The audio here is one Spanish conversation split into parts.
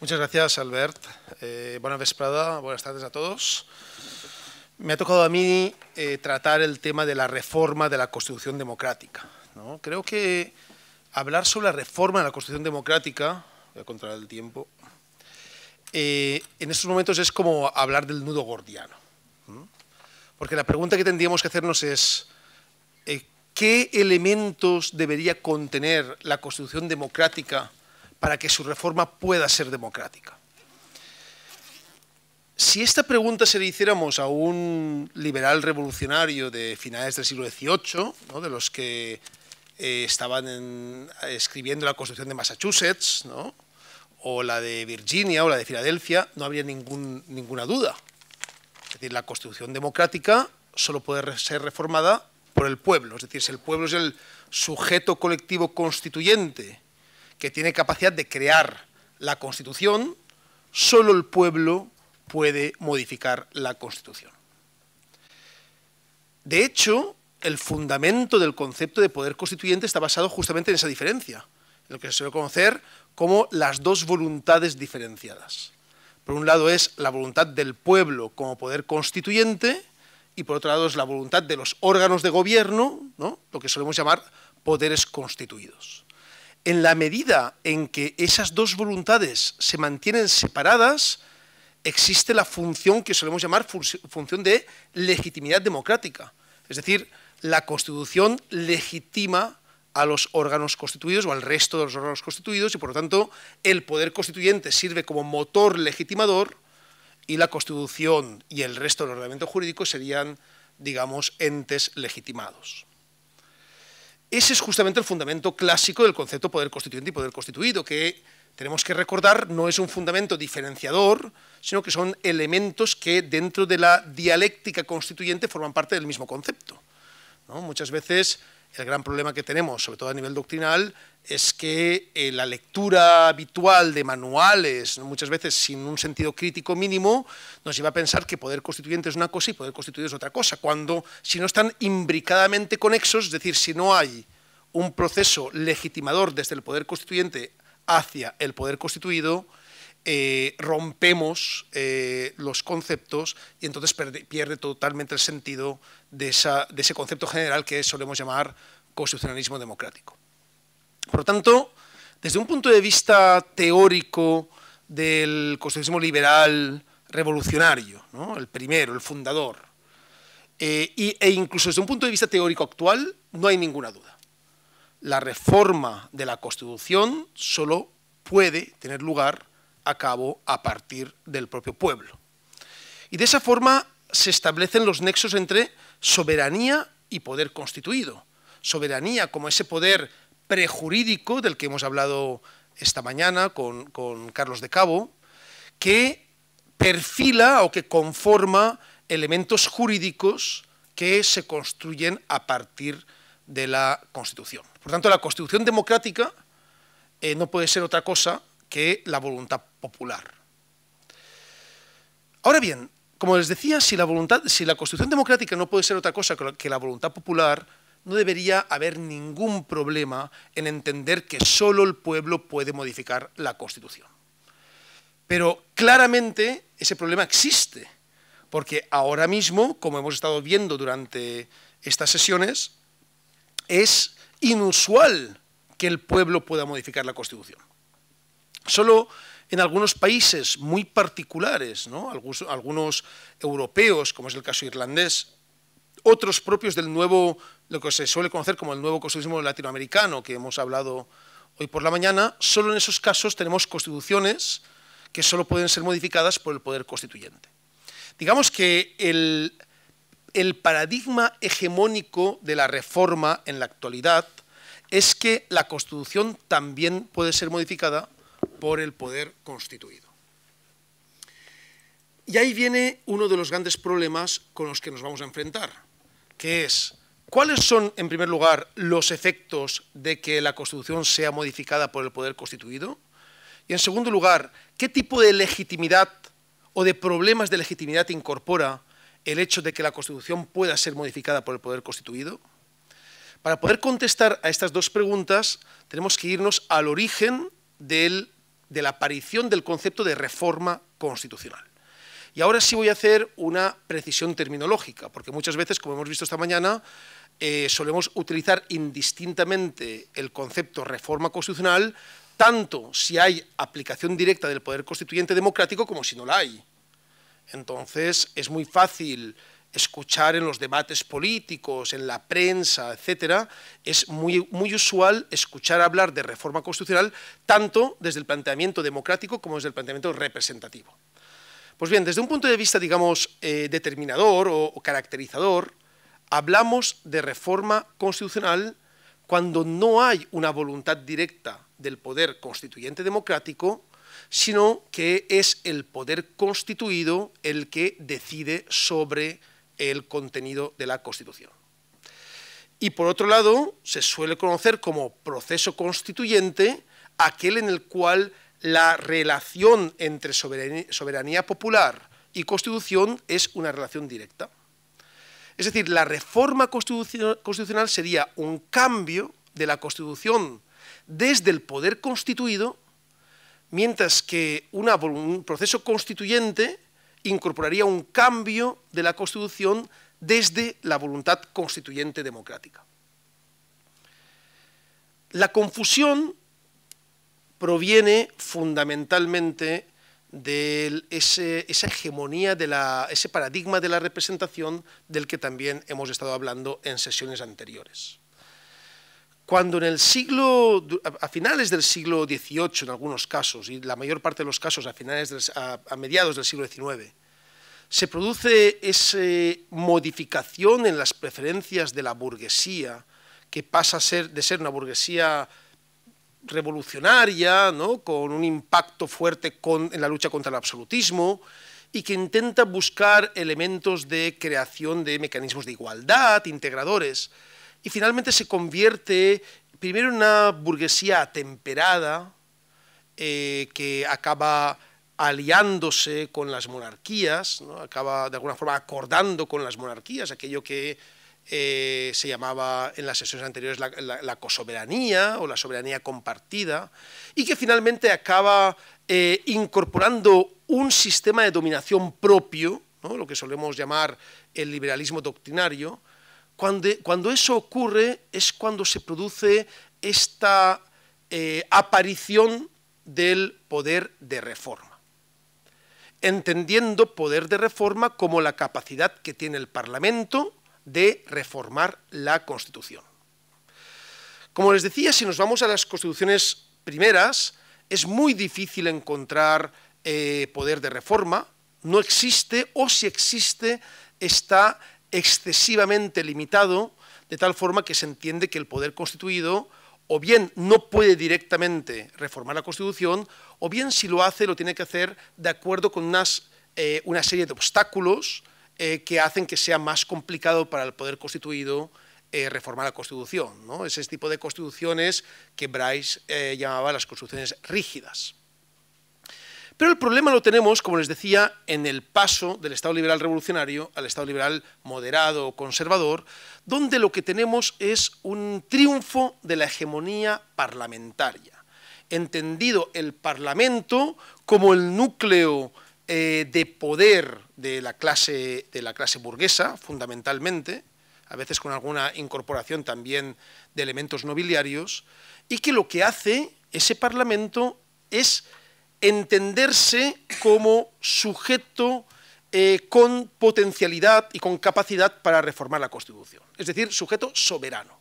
Muchas gracias, Albert. Eh, buenas tardes a todos. Me ha tocado a mí eh, tratar el tema de la reforma de la Constitución Democrática. Creo que hablar sobre la reforma de la Constitución Democrática, voy a controlar el tiempo, eh, en estos momentos es como hablar del nudo gordiano. Porque la pregunta que tendríamos que hacernos es, ¿qué elementos debería contener la Constitución Democrática para que su reforma pueda ser democrática. Si esta pregunta se le hiciéramos a un liberal revolucionario de finales del siglo XVIII, de los que eh, estaban escribiendo la Constitución de Massachusetts, o la de Virginia o la de Filadelfia, no habría ninguna duda. Es decir, la Constitución democrática solo puede ser reformada por el pueblo, es decir, si el pueblo es el sujeto colectivo constituyente que tiene capacidad de crear la Constitución, solo el pueblo puede modificar la Constitución. De hecho, el fundamento del concepto de poder constituyente está basado justamente en esa diferencia, en lo que se suele conocer como las dos voluntades diferenciadas. Por un lado es la voluntad del pueblo como poder constituyente y por otro lado es la voluntad de los órganos de gobierno, ¿no? lo que solemos llamar poderes constituidos en la medida en que esas dos voluntades se mantienen separadas, existe la función que solemos llamar función de legitimidad democrática. Es decir, la Constitución legitima a los órganos constituidos o al resto de los órganos constituidos y por lo tanto el poder constituyente sirve como motor legitimador y la Constitución y el resto del ordenamiento jurídico serían, digamos, entes legitimados. Ese es justamente el fundamento clásico del concepto poder constituyente y poder constituido, que tenemos que recordar no es un fundamento diferenciador, sino que son elementos que dentro de la dialéctica constituyente forman parte del mismo concepto. Muchas veces el gran problema que tenemos, sobre todo a nivel doctrinal, es que eh, la lectura habitual de manuales, muchas veces sin un sentido crítico mínimo, nos lleva a pensar que poder constituyente es una cosa y poder constituido es otra cosa, cuando si no están imbricadamente conexos, es decir, si no hay un proceso legitimador desde el poder constituyente hacia el poder constituido, eh, rompemos eh, los conceptos y entonces pierde totalmente el sentido de, ese concepto general que solemos llamar constitucionalismo democrático. Por lo tanto, desde un punto de vista teórico del constitucionalismo liberal revolucionario, el primero, el fundador, eh, e incluso desde un punto de vista teórico actual, no hay ninguna duda. La reforma de la Constitución solo puede tener lugar a cabo a partir del propio pueblo. Y de esa forma se establecen los nexos entre soberanía y poder constituido. Soberanía como ese poder prejurídico del que hemos hablado esta mañana con, Carlos de Cabo, que perfila o que conforma elementos jurídicos que se construyen a partir de la Constitución. Por tanto, la Constitución democrática eh, no puede ser otra cosa que la voluntad popular. Ahora bien, como les decía, si la, voluntad, si la Constitución Democrática no puede ser otra cosa que la voluntad popular, no debería haber ningún problema en entender que solo el pueblo puede modificar la Constitución. Pero claramente ese problema existe, porque ahora mismo, como hemos estado viendo durante estas sesiones, es inusual que el pueblo pueda modificar la Constitución. Solo en algunos países muy particulares, algunos, europeos, como es el caso irlandés, otros propios del nuevo, lo que se suele conocer como el nuevo constitucionalismo latinoamericano, que hemos hablado hoy por la mañana, solo en esos casos tenemos constituciones que solo pueden ser modificadas por el poder constituyente. Digamos que el paradigma hegemónico de la reforma en la actualidad es que la Constitución también puede ser modificada por el poder constituido. Y ahí viene uno de los grandes problemas con los que nos vamos a enfrentar, que es cuáles son, en primer lugar, los efectos de que la Constitución sea modificada por el poder constituido, y en segundo lugar, qué tipo de legitimidad o de problemas de legitimidad incorpora el hecho de que la Constitución pueda ser modificada por el poder constituido. Para poder contestar a estas dos preguntas, tenemos que irnos al origen del de la aparición del concepto de reforma constitucional. Y ahora sí voy a hacer una precisión terminológica, porque muchas veces, como hemos visto esta mañana, eh, solemos utilizar indistintamente el concepto reforma constitucional, tanto si hay aplicación directa del poder constituyente democrático como si no la hay. Entonces, es muy fácil escuchar en los debates políticos, en la prensa, etcétera, es muy, muy usual escuchar hablar de reforma constitucional tanto desde el planteamiento democrático como desde el planteamiento representativo. Pues bien, desde un punto de vista, digamos, eh, determinador o caracterizador, hablamos de reforma constitucional cuando no hay una voluntad directa del poder constituyente democrático sino que es el poder constituido el que decide sobre el contenido de la Constitución. Y por otro lado, se suele conocer como proceso constituyente aquel en el cual la relación entre soberanía, popular y constitución es una relación directa. Es decir, la reforma constitucional sería un cambio de la Constitución desde el poder constituido, mientras que un proceso constituyente incorporaría un cambio de la Constitución desde la voluntad constituyente democrática. La confusión proviene fundamentalmente de ese, esa hegemonía, de la, ese paradigma de la representación del que también hemos estado hablando en sesiones anteriores cuando en el siglo, a finales del siglo XVIII en algunos casos, y la mayor parte de los casos a, finales a, mediados del siglo XIX, se produce esa modificación en las preferencias de la burguesía, que pasa a ser, de ser una burguesía revolucionaria, ¿no? con un impacto fuerte en la lucha contra el absolutismo, y que intenta buscar elementos de creación de mecanismos de igualdad, integradores, y finalmente se convierte primero en una burguesía atemperada eh, que acaba aliándose con las monarquías, acaba de alguna forma acordando con las monarquías, aquello que eh, se llamaba en las sesiones anteriores la, cosoberanía o la soberanía compartida, y que finalmente acaba eh, incorporando un sistema de dominación propio, lo que solemos llamar el liberalismo doctrinario, cuando, eso ocurre es cuando se produce esta eh, aparición del poder de reforma, entendiendo poder de reforma como la capacidad que tiene el Parlamento de reformar la Constitución. Como les decía, si nos vamos a las constituciones primeras, es muy difícil encontrar eh, poder de reforma, no existe o si existe está excesivamente limitado, de tal forma que se entiende que el poder constituido o bien no puede directamente reformar la Constitución, o bien si lo hace lo tiene que hacer de acuerdo con eh, una serie de obstáculos eh, que hacen que sea más complicado para el poder constituido eh, reformar la Constitución. ¿no? Ese tipo de constituciones que Bryce llamaba las constituciones rígidas. Pero el problema lo tenemos, como les decía, en el paso del Estado liberal revolucionario al Estado liberal moderado o conservador, donde lo que tenemos es un triunfo de la hegemonía parlamentaria, entendido el Parlamento como el núcleo eh, de poder de la, clase, de la clase burguesa, fundamentalmente, a veces con alguna incorporación también de elementos nobiliarios, y que lo que hace ese Parlamento es entenderse como sujeto eh, con potencialidad y con capacidad para reformar la Constitución, es decir, sujeto soberano.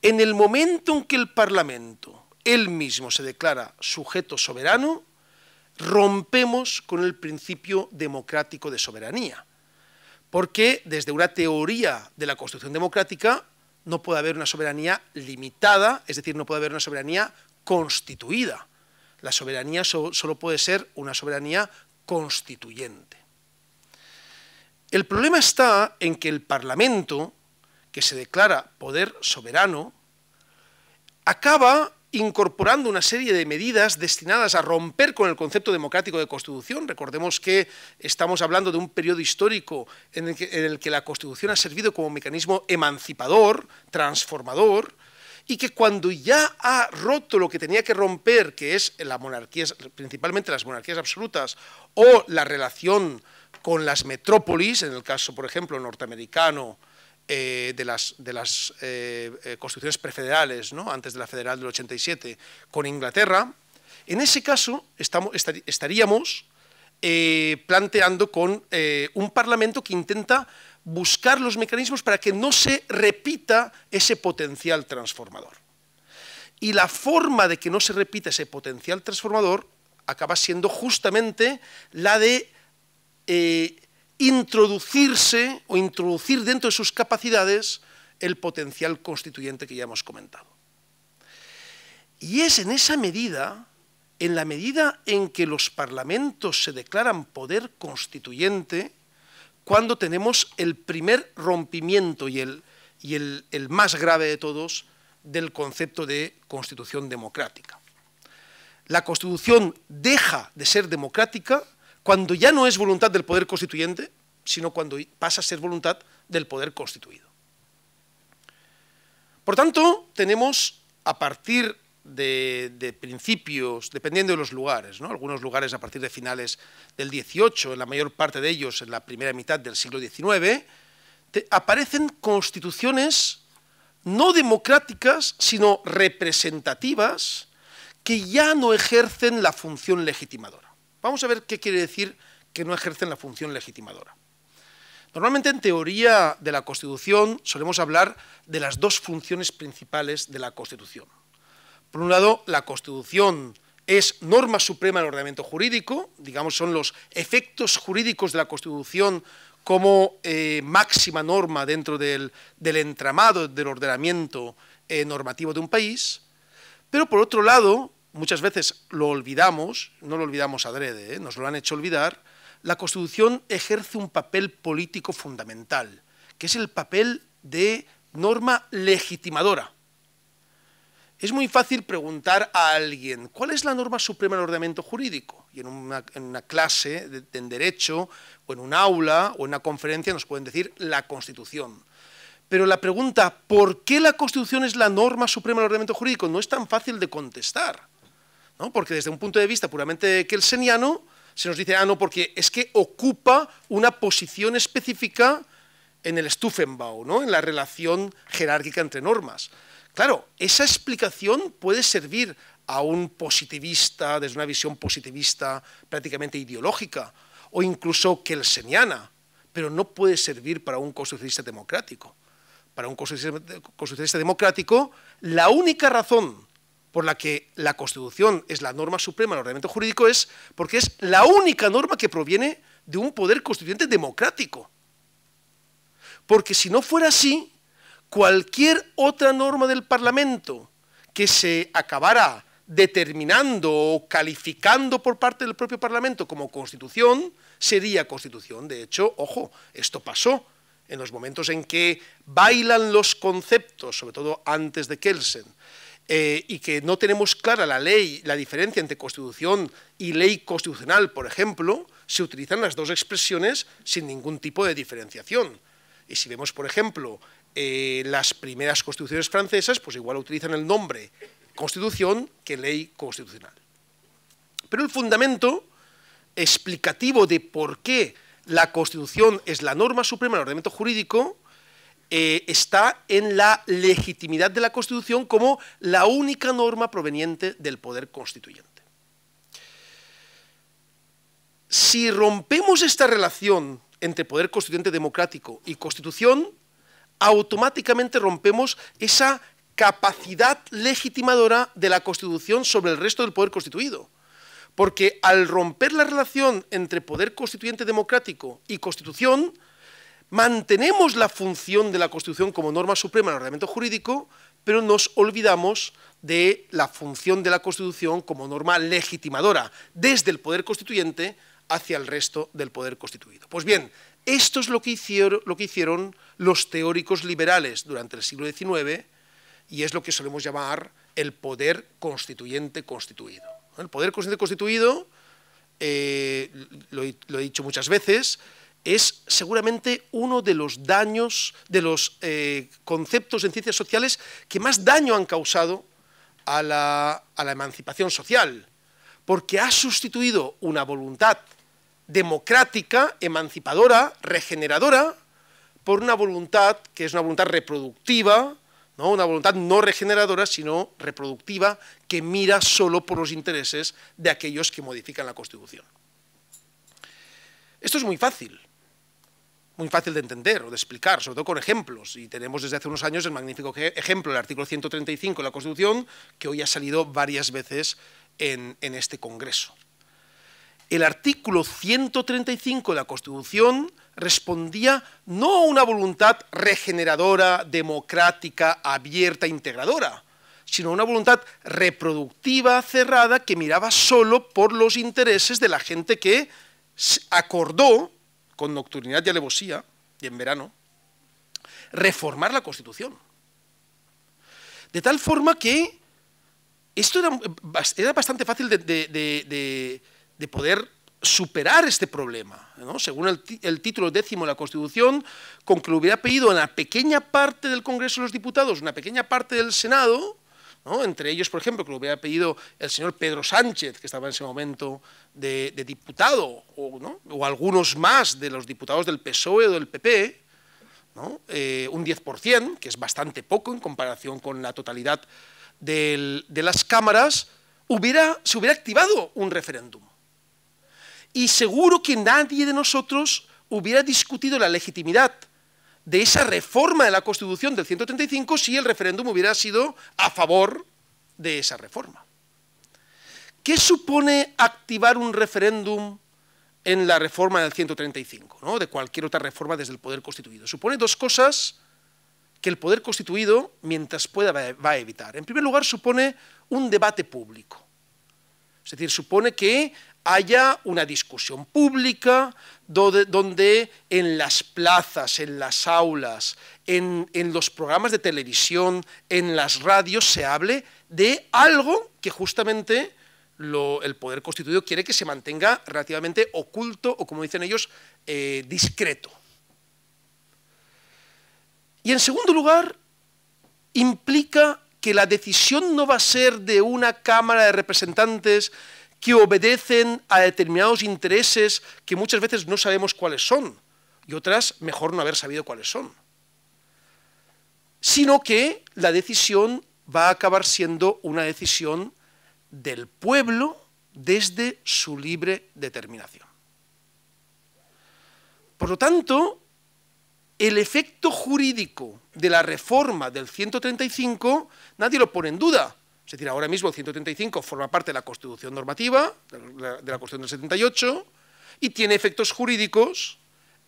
En el momento en que el Parlamento él mismo se declara sujeto soberano, rompemos con el principio democrático de soberanía, porque desde una teoría de la Constitución democrática no puede haber una soberanía limitada, es decir, no puede haber una soberanía constituida. La soberanía solo puede ser una soberanía constituyente. El problema está en que el Parlamento, que se declara poder soberano, acaba incorporando una serie de medidas destinadas a romper con el concepto democrático de Constitución. Recordemos que estamos hablando de un periodo histórico en el que la Constitución ha servido como mecanismo emancipador, transformador, y que cuando ya ha roto lo que tenía que romper, que es la monarquía, principalmente las monarquías absolutas o la relación con las metrópolis, en el caso, por ejemplo, norteamericano, eh, de las, de las eh, eh, constituciones prefederales, ¿no? antes de la federal del 87, con Inglaterra, en ese caso estaríamos planteando con un parlamento que intenta buscar los mecanismos para que no se repita ese potencial transformador. Y la forma de que no se repita ese potencial transformador acaba siendo justamente la de eh, introducirse o introducir dentro de sus capacidades el potencial constituyente que ya hemos comentado. Y es en esa medida, en la medida en que los parlamentos se declaran poder constituyente, cuando tenemos el primer rompimiento y el, y el, más grave de todos del concepto de constitución democrática. La constitución deja de ser democrática cuando ya no es voluntad del poder constituyente, sino cuando pasa a ser voluntad del poder constituido. Por tanto, tenemos a partir de, principios, dependiendo de los lugares, algunos lugares a partir de finales del XVIII, en la mayor parte de ellos en la primera mitad del siglo XIX, aparecen constituciones no democráticas, sino representativas, que ya no ejercen la función legitimadora. Vamos a ver qué quiere decir que no ejercen la función legitimadora. Normalmente en teoría de la Constitución solemos hablar de las dos funciones principales de la Constitución por un lado, la Constitución es norma suprema del ordenamiento jurídico, digamos, son los efectos jurídicos de la Constitución como eh, máxima norma dentro del, entramado del ordenamiento eh, normativo de un país, pero por otro lado, muchas veces lo olvidamos, no lo olvidamos adrede, eh, nos lo han hecho olvidar, la Constitución ejerce un papel político fundamental, que es el papel de norma legitimadora es muy fácil preguntar a alguien, ¿cuál es la norma suprema del ordenamiento jurídico? Y en una, clase, de, derecho, o en un aula, o en una conferencia, nos pueden decir la Constitución. Pero la pregunta, ¿por qué la Constitución es la norma suprema del ordenamiento jurídico? No es tan fácil de contestar, ¿no? porque desde un punto de vista puramente kelseniano, se nos dice, ah, no, porque es que ocupa una posición específica en el Stufenbau, ¿no? en la relación jerárquica entre normas. Claro, esa explicación puede servir a un positivista, desde una visión positivista prácticamente ideológica, o incluso kelseniana, pero no puede servir para un constitucionalista democrático. Para un constitucionalista democrático, la única razón por la que la Constitución es la norma suprema del ordenamiento jurídico es porque es la única norma que proviene de un poder constituyente democrático. Porque si no fuera así, cualquier otra norma del Parlamento que se acabara determinando o calificando por parte del propio Parlamento como constitución, sería constitución. De hecho, ojo, esto pasó en los momentos en que bailan los conceptos, sobre todo antes de Kelsen, eh, y que no tenemos clara la ley, la diferencia entre constitución y ley constitucional, por ejemplo, se utilizan las dos expresiones sin ningún tipo de diferenciación. Y si vemos, por ejemplo, eh, las primeras constituciones francesas, pues igual utilizan el nombre constitución que ley constitucional. Pero el fundamento explicativo de por qué la Constitución es la norma suprema del ordenamiento jurídico eh, está en la legitimidad de la Constitución como la única norma proveniente del poder constituyente. Si rompemos esta relación entre poder constituyente democrático y Constitución, automáticamente rompemos esa capacidad legitimadora de la Constitución sobre el resto del poder constituido. Porque al romper la relación entre poder constituyente democrático y Constitución, mantenemos la función de la Constitución como norma suprema en el ordenamiento jurídico, pero nos olvidamos de la función de la Constitución como norma legitimadora desde el poder constituyente hacia el resto del poder constituido. Pues bien, esto es lo que, hicieron, los teóricos liberales durante el siglo XIX y es lo que solemos llamar el poder constituyente constituido. El poder constituyente constituido, eh, lo, he dicho muchas veces, es seguramente uno de los daños, de los eh, conceptos en ciencias sociales que más daño han causado a la, a la emancipación social, porque ha sustituido una voluntad democrática, emancipadora, regeneradora, por una voluntad que es una voluntad reproductiva, ¿no? una voluntad no regeneradora, sino reproductiva, que mira solo por los intereses de aquellos que modifican la Constitución. Esto es muy fácil, muy fácil de entender o de explicar, sobre todo con ejemplos. Y tenemos desde hace unos años el magnífico ejemplo del artículo 135 de la Constitución, que hoy ha salido varias veces en este Congreso el artículo 135 de la Constitución respondía no a una voluntad regeneradora, democrática, abierta, integradora, sino a una voluntad reproductiva, cerrada, que miraba solo por los intereses de la gente que acordó, con nocturnidad y alevosía, y en verano, reformar la Constitución. De tal forma que esto era, bastante fácil de de poder superar este problema. Según el, título décimo de la Constitución, con que lo hubiera pedido a la pequeña parte del Congreso de los Diputados, una pequeña parte del Senado, entre ellos, por ejemplo, que lo hubiera pedido el señor Pedro Sánchez, que estaba en ese momento de, diputado, o, algunos más de los diputados del PSOE o del PP, eh, un 10%, que es bastante poco en comparación con la totalidad de las cámaras, se hubiera activado un referéndum y seguro que nadie de nosotros hubiera discutido la legitimidad de esa reforma de la Constitución del 135 si el referéndum hubiera sido a favor de esa reforma. ¿Qué supone activar un referéndum en la reforma del 135, ¿no? de cualquier otra reforma desde el Poder Constituido? Supone dos cosas que el Poder Constituido, mientras pueda, va a evitar. En primer lugar, supone un debate público. Es decir, supone que haya una discusión pública donde, en las plazas, en las aulas, en, los programas de televisión, en las radios se hable de algo que justamente el poder constituido quiere que se mantenga relativamente oculto o, como dicen ellos, eh, discreto. Y en segundo lugar, implica que la decisión no va a ser de una Cámara de Representantes que obedecen a determinados intereses que muchas veces no sabemos cuáles son y otras mejor no haber sabido cuáles son, sino que la decisión va a acabar siendo una decisión del pueblo desde su libre determinación. Por lo tanto, el efecto jurídico de la reforma del 135 nadie lo pone en duda, es decir, ahora mismo el 135 forma parte de la Constitución normativa, de la, Cuestión del 78, y tiene efectos jurídicos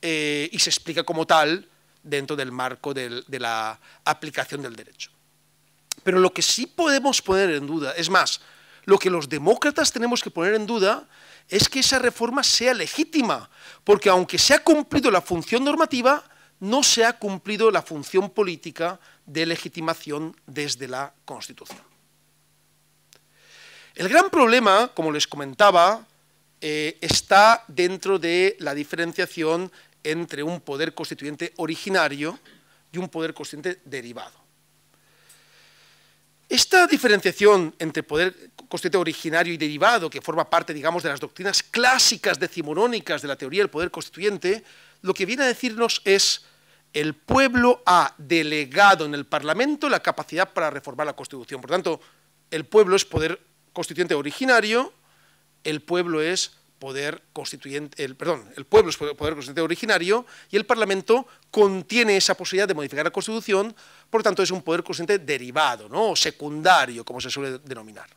eh, y se explica como tal dentro del marco de la aplicación del derecho. Pero lo que sí podemos poner en duda, es más, lo que los demócratas tenemos que poner en duda es que esa reforma sea legítima, porque aunque se ha cumplido la función normativa, no se ha cumplido la función política de legitimación desde la Constitución. El gran problema, como les comentaba, eh, está dentro de la diferenciación entre un poder constituyente originario y un poder constituyente derivado. Esta diferenciación entre poder constituyente originario y derivado, que forma parte, digamos, de las doctrinas clásicas decimonónicas de la teoría del poder constituyente, lo que viene a decirnos es el pueblo ha delegado en el Parlamento la capacidad para reformar la Constitución. Por tanto, el pueblo es poder constituyente originario, el pueblo es poder constituyente, el, perdón, el pueblo es poder constituyente originario y el Parlamento contiene esa posibilidad de modificar la Constitución, por lo tanto es un poder constituyente derivado, ¿no? o secundario, como se suele denominar.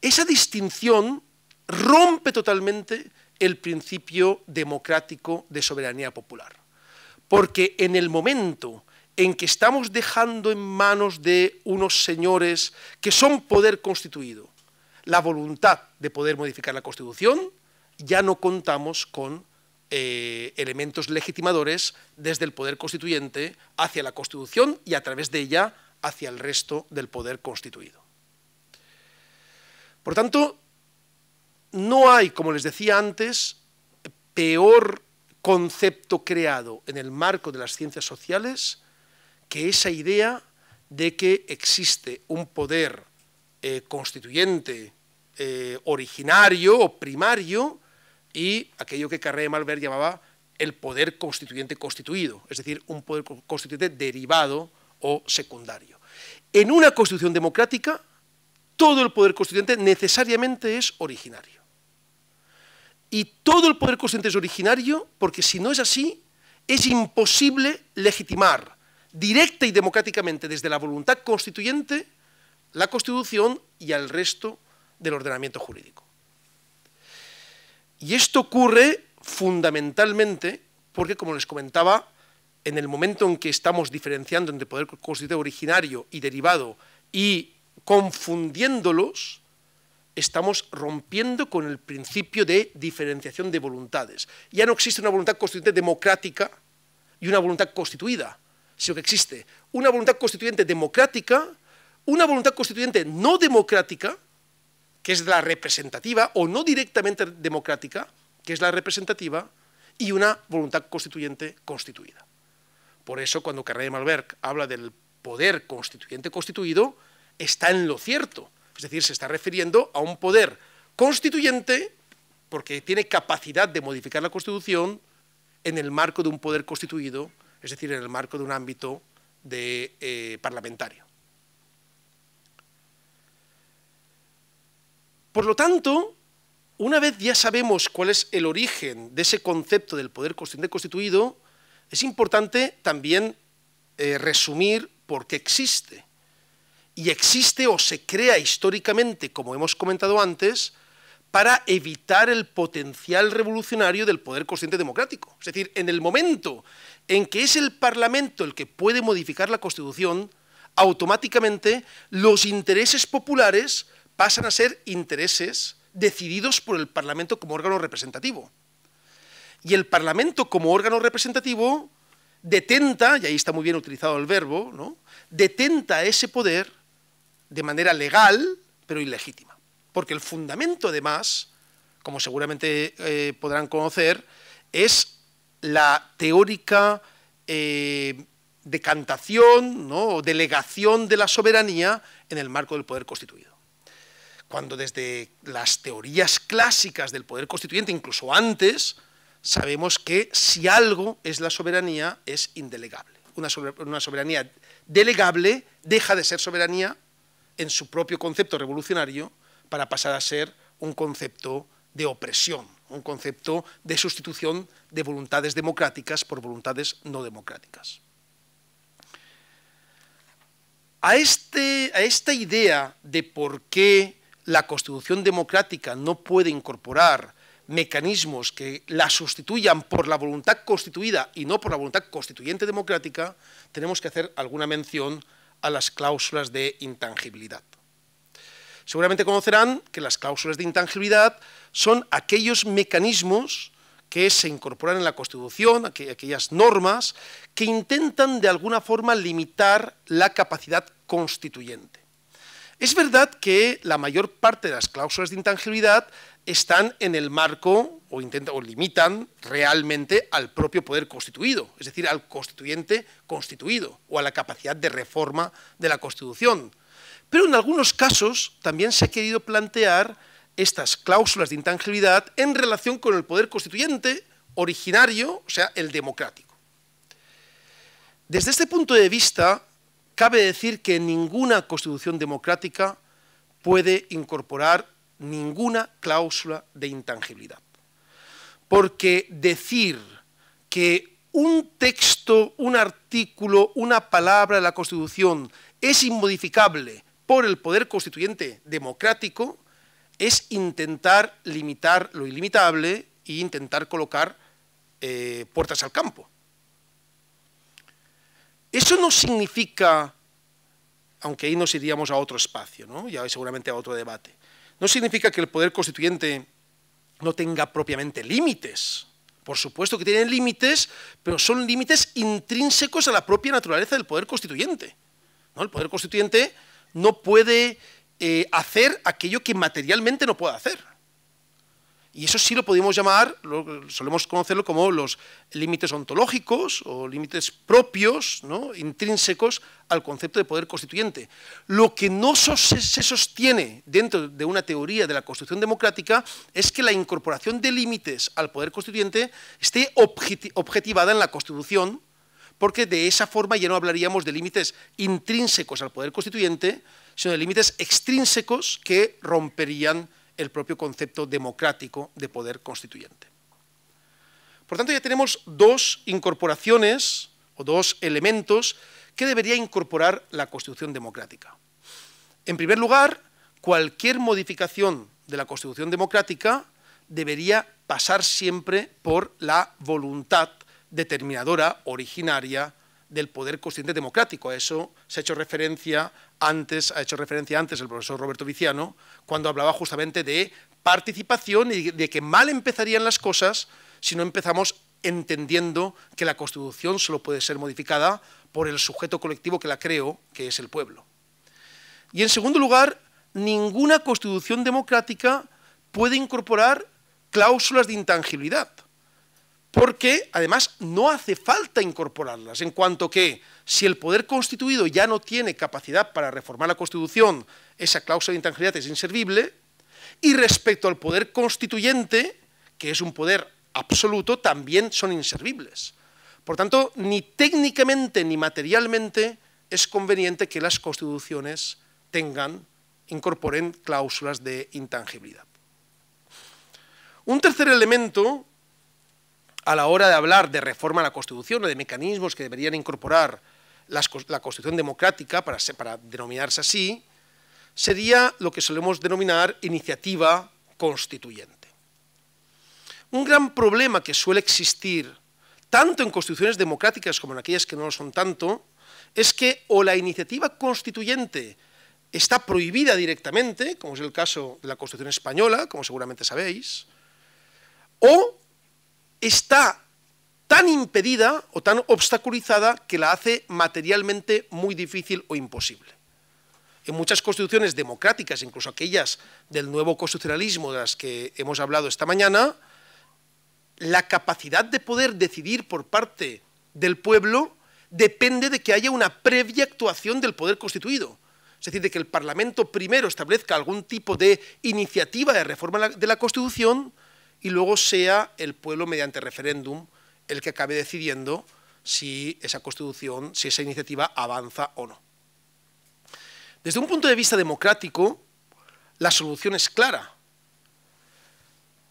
Esa distinción rompe totalmente el principio democrático de soberanía popular, porque en el momento en que estamos dejando en manos de unos señores que son poder constituido la voluntad de poder modificar la Constitución, ya no contamos con eh, elementos legitimadores desde el poder constituyente hacia la Constitución y a través de ella hacia el resto del poder constituido. Por tanto, no hay, como les decía antes, peor concepto creado en el marco de las ciencias sociales que esa idea de que existe un poder eh, constituyente, eh, originario o primario, y aquello que Carré de llamaba el poder constituyente constituido, es decir, un poder constituyente derivado o secundario. En una constitución democrática, todo el poder constituyente necesariamente es originario. Y todo el poder constituyente es originario porque si no es así, es imposible legitimar directa y democráticamente desde la voluntad constituyente la Constitución y al resto del ordenamiento jurídico. Y esto ocurre fundamentalmente porque, como les comentaba, en el momento en que estamos diferenciando entre poder constitutivo originario y derivado y confundiéndolos, estamos rompiendo con el principio de diferenciación de voluntades. Ya no existe una voluntad constituyente democrática y una voluntad constituida, sino que existe una voluntad constituyente democrática, una voluntad constituyente no democrática, que es la representativa, o no directamente democrática, que es la representativa, y una voluntad constituyente constituida. Por eso, cuando Carré de Malberg habla del poder constituyente constituido, está en lo cierto. Es decir, se está refiriendo a un poder constituyente, porque tiene capacidad de modificar la Constitución en el marco de un poder constituido es decir, en el marco de un ámbito eh, parlamentario. Por lo tanto, una vez ya sabemos cuál es el origen de ese concepto del poder constituido, es importante también eh, resumir por qué existe. Y existe o se crea históricamente, como hemos comentado antes, para evitar el potencial revolucionario del poder consciente democrático. Es decir, en el momento en que es el Parlamento el que puede modificar la Constitución, automáticamente los intereses populares pasan a ser intereses decididos por el Parlamento como órgano representativo. Y el Parlamento como órgano representativo detenta, y ahí está muy bien utilizado el verbo, ¿no? detenta ese poder de manera legal, pero ilegítima porque el fundamento además, como seguramente eh, podrán conocer, es la teórica eh, decantación o delegación de la soberanía en el marco del poder constituido. Cuando desde las teorías clásicas del poder constituyente, incluso antes, sabemos que si algo es la soberanía, es indelegable. una soberanía delegable deja de ser soberanía en su propio concepto revolucionario para pasar a ser un concepto de opresión, un concepto de sustitución de voluntades democráticas por voluntades no democráticas. Este, a, esta idea de por qué la Constitución democrática no puede incorporar mecanismos que la sustituyan por la voluntad constituida y no por la voluntad constituyente democrática, tenemos que hacer alguna mención a las cláusulas de intangibilidad. Seguramente conocerán que las cláusulas de intangibilidad son aquellos mecanismos que se incorporan en la Constitución, aquellas normas que intentan de alguna forma limitar la capacidad constituyente. Es verdad que la mayor parte de las cláusulas de intangibilidad están en el marco o, limitan realmente al propio poder constituido, es decir, al constituyente constituido o a la capacidad de reforma de la Constitución, pero en algunos casos también se ha querido plantear estas cláusulas de intangibilidad en relación con el poder constituyente originario, o sea, el democrático. Desde este punto de vista, cabe decir que ninguna constitución democrática puede incorporar ninguna cláusula de intangibilidad. Porque decir que un texto, un artículo, una palabra de la Constitución es inmodificable por el poder constituyente democrático es intentar limitar lo ilimitable e intentar colocar eh, puertas al campo. Eso no significa, aunque ahí nos iríamos a otro espacio, ¿no? ya seguramente a otro debate, no significa que el poder constituyente no tenga propiamente límites. Por supuesto que tienen límites, pero son límites intrínsecos a la propia naturaleza del poder constituyente. ¿no? El poder constituyente no puede eh, hacer aquello que materialmente no puede hacer. Y eso sí lo podemos llamar, solemos conocerlo como los límites ontológicos o límites propios, ¿no? intrínsecos al concepto de poder constituyente. Lo que no se sostiene dentro de una teoría de la constitución democrática es que la incorporación de límites al poder constituyente esté objetivada en la Constitución porque de esa forma ya no hablaríamos de límites intrínsecos al poder constituyente, sino de límites extrínsecos que romperían el propio concepto democrático de poder constituyente. Por tanto, ya tenemos dos incorporaciones o dos elementos que debería incorporar la Constitución democrática. En primer lugar, cualquier modificación de la Constitución democrática debería pasar siempre por la voluntad determinadora, originaria del poder consciente democrático. A eso se ha hecho referencia antes, ha hecho referencia antes el profesor Roberto Viciano, cuando hablaba justamente de participación y de que mal empezarían las cosas si no empezamos entendiendo que la Constitución solo puede ser modificada por el sujeto colectivo que la creo, que es el pueblo. Y en segundo lugar, ninguna Constitución democrática puede incorporar cláusulas de intangibilidad porque además no hace falta incorporarlas, en cuanto que si el poder constituido ya no tiene capacidad para reformar la Constitución, esa cláusula de intangibilidad es inservible, y respecto al poder constituyente, que es un poder absoluto, también son inservibles. Por tanto, ni técnicamente ni materialmente es conveniente que las constituciones tengan, incorporen cláusulas de intangibilidad. Un tercer elemento a la hora de hablar de reforma a la Constitución o de mecanismos que deberían incorporar la Constitución democrática, para, para denominarse así, sería lo que solemos denominar iniciativa constituyente. Un gran problema que suele existir, tanto en constituciones democráticas como en aquellas que no lo son tanto, es que o la iniciativa constituyente está prohibida directamente, como es el caso de la Constitución española, como seguramente sabéis, o está tan impedida o tan obstaculizada que la hace materialmente muy difícil o imposible. En muchas constituciones democráticas, incluso aquellas del nuevo constitucionalismo de las que hemos hablado esta mañana, la capacidad de poder decidir por parte del pueblo depende de que haya una previa actuación del poder constituido. Es decir, de que el Parlamento primero establezca algún tipo de iniciativa de reforma de la Constitución y luego sea el pueblo mediante referéndum el que acabe decidiendo si esa constitución, si esa iniciativa avanza o no. Desde un punto de vista democrático, la solución es clara.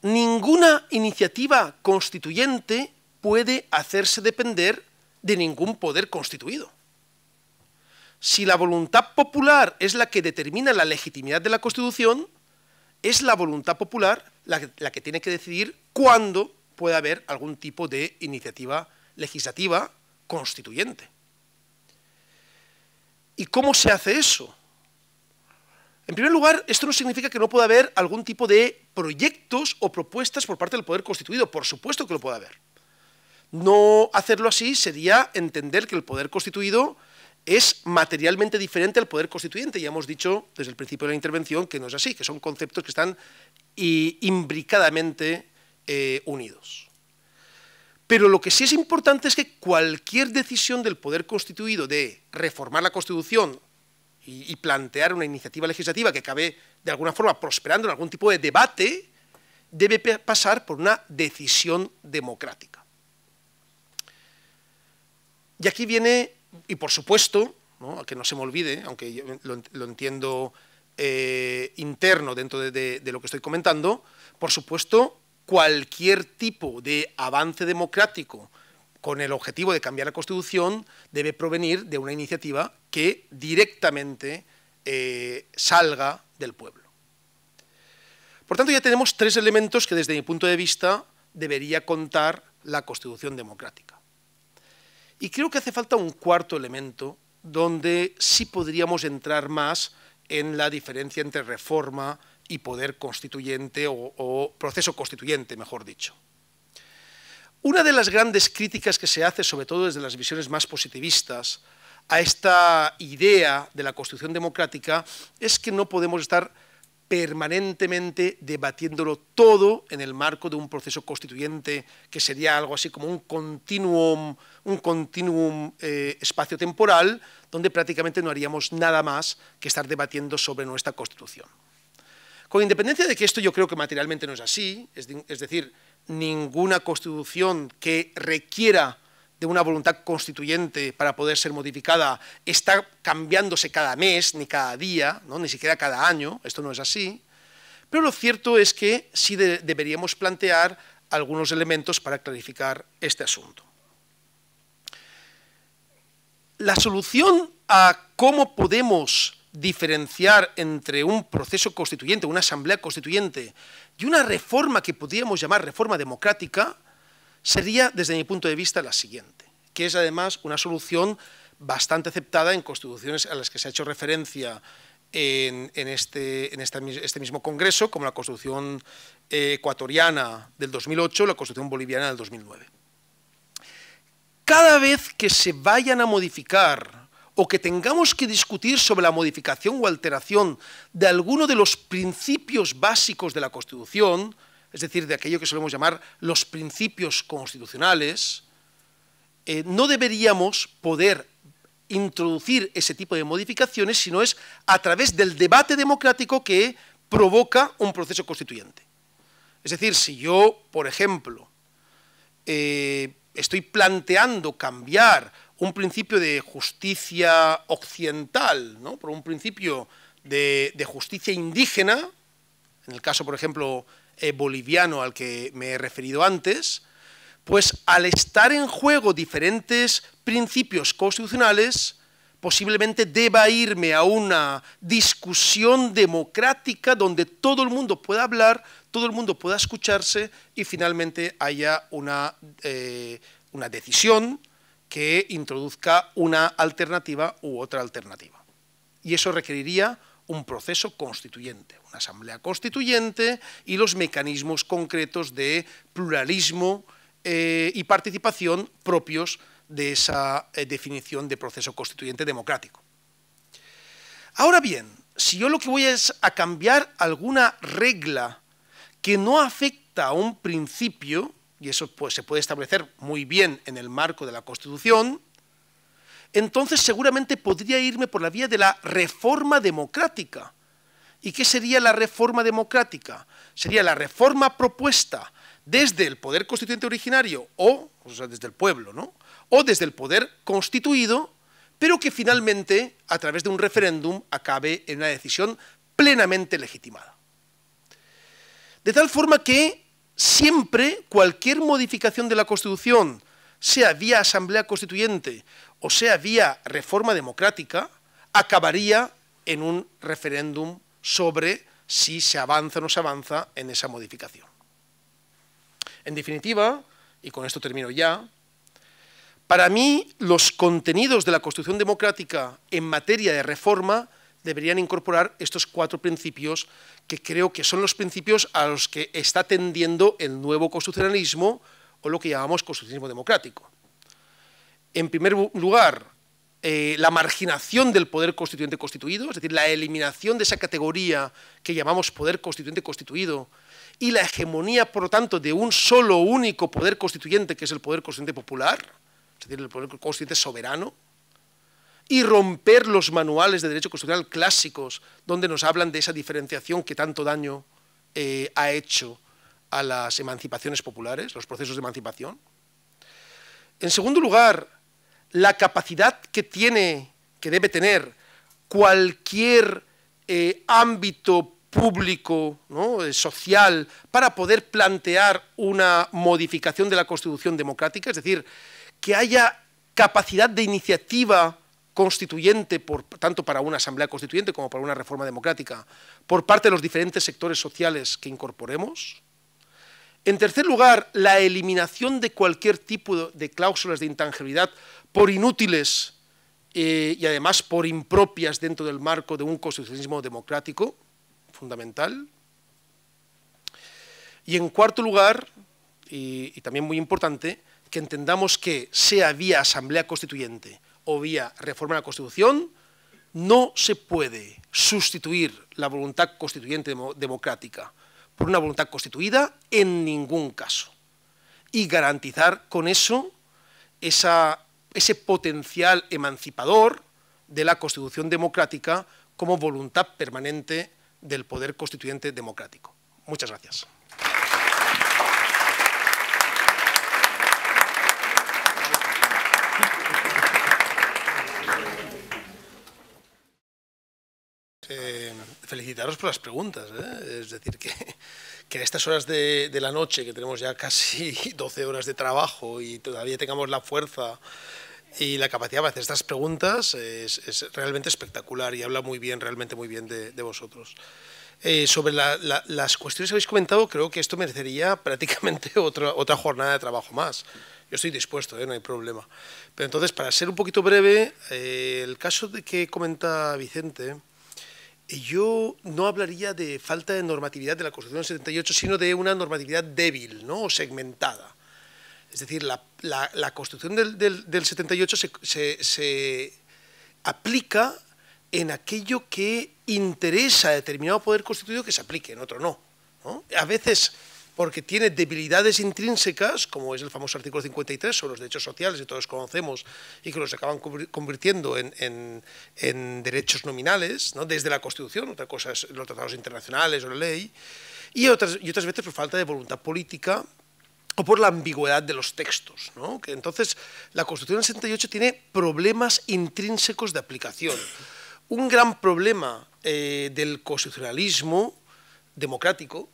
Ninguna iniciativa constituyente puede hacerse depender de ningún poder constituido. Si la voluntad popular es la que determina la legitimidad de la Constitución, es la voluntad popular la que, tiene que decidir cuándo puede haber algún tipo de iniciativa legislativa constituyente. ¿Y cómo se hace eso? En primer lugar, esto no significa que no pueda haber algún tipo de proyectos o propuestas por parte del Poder Constituido. Por supuesto que lo puede haber. No hacerlo así sería entender que el Poder Constituido es materialmente diferente al poder constituyente. Ya hemos dicho desde el principio de la intervención que no es así, que son conceptos que están imbricadamente eh, unidos. Pero lo que sí es importante es que cualquier decisión del poder constituido de reformar la Constitución y, y plantear una iniciativa legislativa que acabe de alguna forma prosperando en algún tipo de debate, debe pasar por una decisión democrática. Y aquí viene y por supuesto, que no se me olvide, aunque lo, entiendo eh, interno dentro de, lo que estoy comentando, por supuesto, cualquier tipo de avance democrático con el objetivo de cambiar la Constitución debe provenir de una iniciativa que directamente eh, salga del pueblo. Por tanto, ya tenemos tres elementos que desde mi punto de vista debería contar la Constitución democrática. Y creo que hace falta un cuarto elemento donde sí podríamos entrar más en la diferencia entre reforma y poder constituyente o, proceso constituyente, mejor dicho. Una de las grandes críticas que se hace, sobre todo desde las visiones más positivistas, a esta idea de la constitución democrática es que no podemos estar permanentemente debatiéndolo todo en el marco de un proceso constituyente que sería algo así como un continuum, un continuum eh, espacio-temporal, donde prácticamente no haríamos nada más que estar debatiendo sobre nuestra Constitución. Con independencia de que esto yo creo que materialmente no es así, es decir, ninguna Constitución que requiera de una voluntad constituyente para poder ser modificada está cambiándose cada mes, ni cada día, ni siquiera cada año, esto no es así, pero lo cierto es que sí deberíamos plantear algunos elementos para clarificar este asunto. La solución a cómo podemos diferenciar entre un proceso constituyente, una asamblea constituyente y una reforma que podríamos llamar reforma democrática, sería, desde mi punto de vista, la siguiente, que es además una solución bastante aceptada en constituciones a las que se ha hecho referencia en, este, este, mismo Congreso, como la Constitución eh, ecuatoriana del 2008 la Constitución boliviana del 2009. Cada vez que se vayan a modificar o que tengamos que discutir sobre la modificación o alteración de alguno de los principios básicos de la Constitución, es decir, de aquello que solemos llamar los principios constitucionales, eh, no deberíamos poder introducir ese tipo de modificaciones, sino es a través del debate democrático que provoca un proceso constituyente. Es decir, si yo, por ejemplo, eh, estoy planteando cambiar un principio de justicia occidental por un principio de, de justicia indígena, en el caso, por ejemplo, eh, boliviano al que me he referido antes, pues al estar en juego diferentes principios constitucionales, posiblemente deba irme a una discusión democrática donde todo el mundo pueda hablar, todo el mundo pueda escucharse y finalmente haya una, eh, una decisión que introduzca una alternativa u otra alternativa. Y eso requeriría un proceso constituyente, una asamblea constituyente y los mecanismos concretos de pluralismo eh, y participación propios de esa eh, definición de proceso constituyente democrático. Ahora bien, si yo lo que voy es a cambiar alguna regla que no afecta a un principio, y eso pues, se puede establecer muy bien en el marco de la Constitución, entonces seguramente podría irme por la vía de la reforma democrática. ¿Y qué sería la reforma democrática? Sería la reforma propuesta desde el poder constituyente originario o, desde el pueblo, ¿no? O desde el poder constituido, pero que finalmente, a través de un referéndum, acabe en una decisión plenamente legitimada. De tal forma que siempre cualquier modificación de la Constitución, sea vía Asamblea Constituyente o sea vía reforma democrática, acabaría en un referéndum sobre si se avanza o no se avanza en esa modificación. En definitiva, y con esto termino ya, para mí los contenidos de la Constitución Democrática en materia de reforma deberían incorporar estos cuatro principios que creo que son los principios a los que está tendiendo el nuevo constitucionalismo o lo que llamamos constitucionalismo democrático en primer lugar, eh, la marginación del poder constituyente constituido, es decir, la eliminación de esa categoría que llamamos poder constituyente constituido, y la hegemonía, por lo tanto, de un solo único poder constituyente, que es el poder constituyente popular, es decir, el poder constituyente soberano, y romper los manuales de derecho constitucional clásicos, donde nos hablan de esa diferenciación que tanto daño eh, ha hecho a las emancipaciones populares, los procesos de emancipación. En segundo lugar, la capacidad que tiene, que debe tener cualquier eh, ámbito público, eh, social, para poder plantear una modificación de la Constitución democrática, es decir, que haya capacidad de iniciativa constituyente, tanto para una asamblea constituyente como para una reforma democrática, por parte de los diferentes sectores sociales que incorporemos. En tercer lugar, la eliminación de cualquier tipo de cláusulas de intangibilidad por inútiles eh, y además por impropias dentro del marco de un constitucionalismo democrático fundamental. Y en cuarto lugar, y, y también muy importante, que entendamos que sea vía asamblea constituyente o vía reforma de la Constitución, no se puede sustituir la voluntad constituyente democrática por una voluntad constituida en ningún caso. Y garantizar con eso esa ese potencial emancipador de la Constitución democrática como voluntad permanente del poder constituyente democrático. Muchas gracias. felicitaros por las preguntas. ¿eh? Es decir, que, que a estas horas de, la noche, que tenemos ya casi 12 horas de trabajo y todavía tengamos la fuerza y la capacidad para hacer estas preguntas, es, realmente espectacular y habla muy bien, realmente muy bien de, vosotros. Eh, sobre las cuestiones que habéis comentado, creo que esto merecería prácticamente otra, otra jornada de trabajo más. Yo estoy dispuesto, ¿eh? no hay problema. Pero entonces, para ser un poquito breve, el caso de que comenta Vicente yo no hablaría de falta de normatividad de la Constitución 78, sino de una normatividad débil ¿no? o segmentada. Es decir, la, la, Constitución del, del, 78 se, aplica en aquello que interesa a determinado poder constituido que se aplique, en otro no. ¿no? A veces porque tiene debilidades intrínsecas, como es el famoso artículo 53 sobre los derechos sociales que todos conocemos y que los acaban convirtiendo en, derechos nominales, desde la Constitución, otra cosa es los tratados internacionales o la ley, y otras, y otras veces por falta de voluntad política o por la ambigüedad de los textos. Que entonces, la Constitución del 68 tiene problemas intrínsecos de aplicación. Un gran problema eh, del constitucionalismo democrático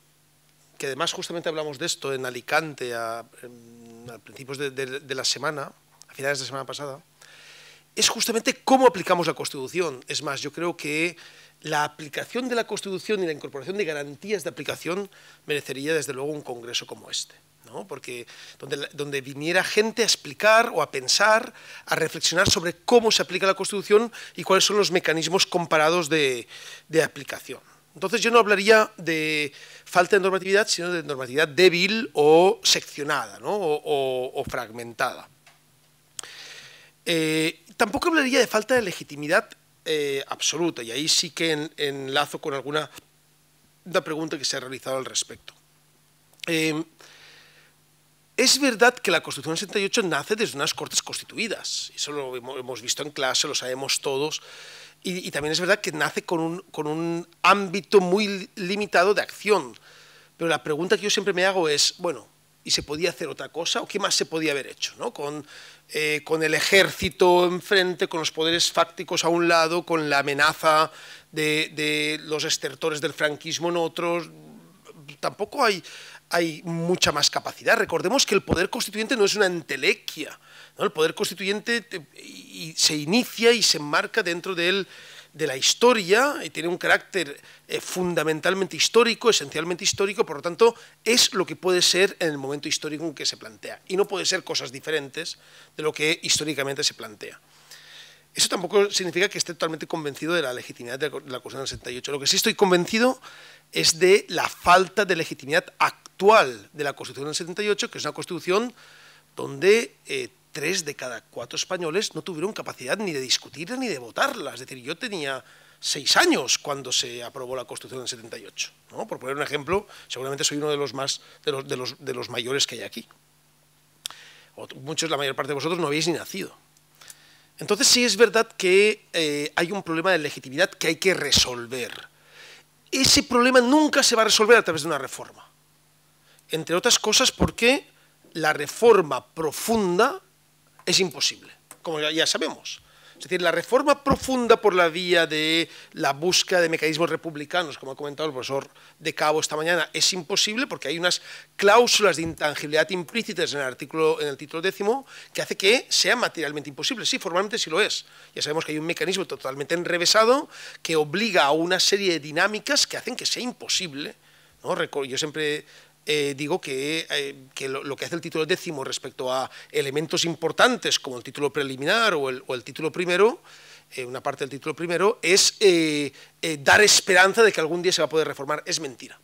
que además justamente hablamos de esto en Alicante a, principios de, la semana, a finales de la semana pasada, es justamente cómo aplicamos la Constitución. Es más, yo creo que la aplicación de la Constitución y la incorporación de garantías de aplicación merecería desde luego un congreso como este. ¿no? porque donde, viniera gente a explicar o a pensar, a reflexionar sobre cómo se aplica la Constitución y cuáles son los mecanismos comparados de aplicación. Entonces yo no hablaría de falta de normatividad, sino de normatividad débil o seccionada, o, fragmentada. Eh, tampoco hablaría de falta de legitimidad eh, absoluta, y ahí sí que enlazo con alguna pregunta que se ha realizado al respecto. Em, es verdad que la Constitución del 68 nace desde unas Cortes constituidas, eso lo hemos visto en clase, lo sabemos todos, y, también es verdad que nace con un, ámbito muy limitado de acción. Pero la pregunta que yo siempre me hago es, bueno, ¿y se podía hacer otra cosa? ¿O qué más se podía haber hecho? ¿no? Con, eh, el ejército enfrente, con los poderes fácticos a un lado, con la amenaza de, los estertores del franquismo en otros. Tampoco hay, hay mucha más capacidad. Recordemos que el poder constituyente no es una entelequia. El poder constituyente se inicia y se enmarca dentro de la historia y tiene un carácter eh, fundamentalmente histórico, esencialmente histórico, por lo tanto, es lo que puede ser en el momento histórico en que se plantea. Y no puede ser cosas diferentes de lo que históricamente se plantea. Eso tampoco significa que esté totalmente convencido de la legitimidad de la Constitución del 78. Lo que sí estoy convencido es de la falta de legitimidad actual de la Constitución del 78, que es una Constitución donde eh, tres de cada cuatro españoles no tuvieron capacidad ni de discutir ni de votarla. Es decir, yo tenía seis años cuando se aprobó la Constitución del 78. ¿no? Por poner un ejemplo, seguramente soy uno de los, más, de los, mayores que hay aquí. muchos, la mayor parte de vosotros, no habéis ni nacido. Entonces sí es verdad que eh, hay un problema de legitimidad que hay que resolver. Ese problema nunca se va a resolver a través de una reforma. Entre otras cosas porque la reforma profunda es imposible, como ya sabemos. Es decir, la reforma profunda por la vía de la búsqueda de mecanismos republicanos, como ha comentado el profesor de Cabo esta mañana, es imposible porque hay unas cláusulas de intangibilidad implícitas en el, artículo, en el título décimo que hace que sea materialmente imposible. Sí, formalmente sí lo es. Ya sabemos que hay un mecanismo totalmente enrevesado que obliga a una serie de dinámicas que hacen que sea imposible. ¿no? Yo siempre eh, digo que, eh, lo, que hace el título décimo respecto a elementos importantes como el título preliminar o el, título primero, eh, una parte del título primero, es dar esperanza de que algún día se va a poder reformar. Es mentira.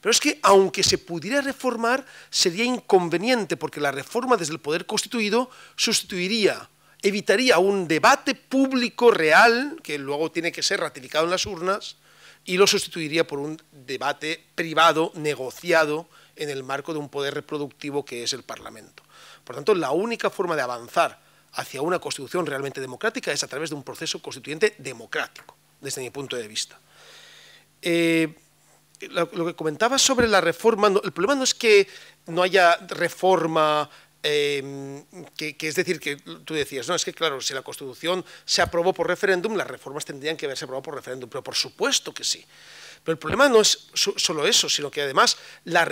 Pero es que aunque se pudiera reformar, sería inconveniente, porque la reforma desde el poder constituido sustituiría evitaría un debate público real, que luego tiene que ser ratificado en las urnas, y lo sustituiría por un debate privado, negociado, en el marco de un poder reproductivo que es el Parlamento. Por tanto, la única forma de avanzar hacia una constitución realmente democrática es a través de un proceso constituyente democrático, desde mi punto de vista. Eh, lo, que comentaba sobre la reforma, el problema no es que no haya reforma, eh, que, que, es decir, que tú decías, no, es que claro, si la Constitución se aprobó por referéndum, las reformas tendrían que haberse aprobado por referéndum, pero por supuesto que sí. Pero el problema no es solo eso, sino que además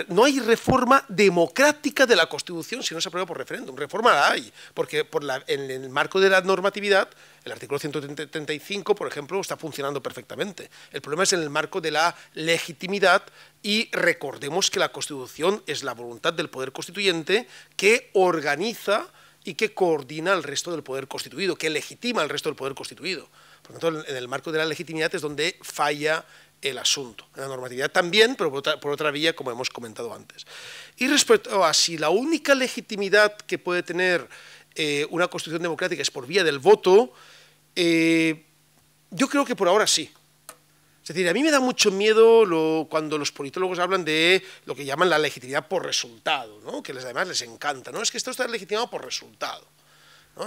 no hay reforma democrática de la Constitución si no se aprueba por referéndum. Reforma la hay, porque en el marco de la normatividad, el artículo 135, por ejemplo, está funcionando perfectamente. El problema es en el marco de la legitimidad y recordemos que la Constitución es la voluntad del poder constituyente que organiza y que coordina al resto del poder constituido, que legitima al resto del poder constituido. Por lo tanto, en el marco de la legitimidad es donde falla el asunto. la normatividad también, pero por otra, vía, como hemos comentado antes. Y respecto a si la única legitimidad que puede tener eh, una constitución democrática es por vía del voto, eh, yo creo que por ahora sí. Es decir, a mí me da mucho miedo cuando los politólogos hablan de lo que llaman la legitimidad por resultado, ¿no? que les, además les encanta. ¿no? Es que esto está legitimado por resultado.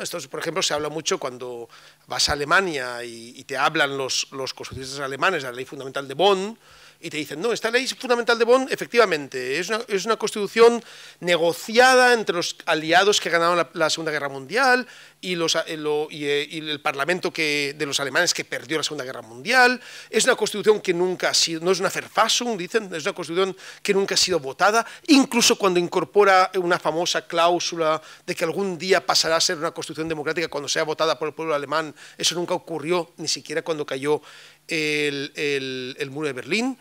Esto, por ejemplo, se habla mucho cuando vas a Alemania y, te hablan los, los alemanes de la ley fundamental de Bonn, y te dicen, no, esta ley fundamental de Bonn, efectivamente, es una, es una constitución negociada entre los aliados que ganaron la, Segunda Guerra Mundial y, los, el, eh, eh, y, el parlamento que, de los alemanes que perdió la Segunda Guerra Mundial, es una constitución que nunca ha sido, no es una Verfassung, dicen, es una constitución que nunca ha sido votada, incluso cuando incorpora una famosa cláusula de que algún día pasará a ser una constitución democrática cuando sea votada por el pueblo alemán, eso nunca ocurrió, ni siquiera cuando cayó el, el, el muro de Berlín,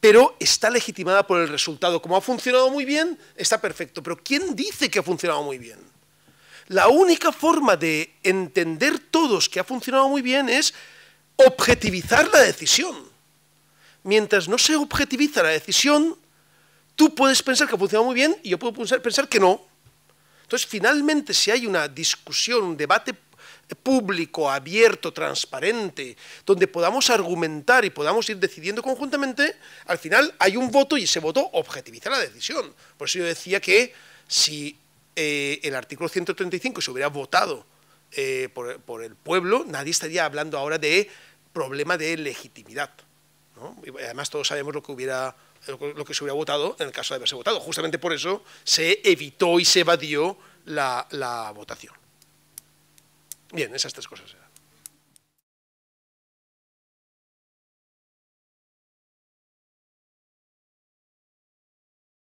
pero está legitimada por el resultado. Como ha funcionado muy bien, está perfecto. Pero ¿quién dice que ha funcionado muy bien? La única forma de entender todos que ha funcionado muy bien es objetivizar la decisión. Mientras no se objetiviza la decisión, tú puedes pensar que ha funcionado muy bien y yo puedo pensar, que no. Entonces, finalmente, si hay una discusión, un debate público, abierto, transparente, donde podamos argumentar y podamos ir decidiendo conjuntamente, al final hay un voto y ese voto objetiviza la decisión. Por eso yo decía que si eh, el artículo 135 se hubiera votado eh, por, el pueblo, nadie estaría hablando ahora de problema de legitimidad. además todos sabemos lo que hubiera lo que se hubiera votado en el caso de haberse votado. Justamente por eso se evitó y se evadió la votación. Bien, esas tres cosas.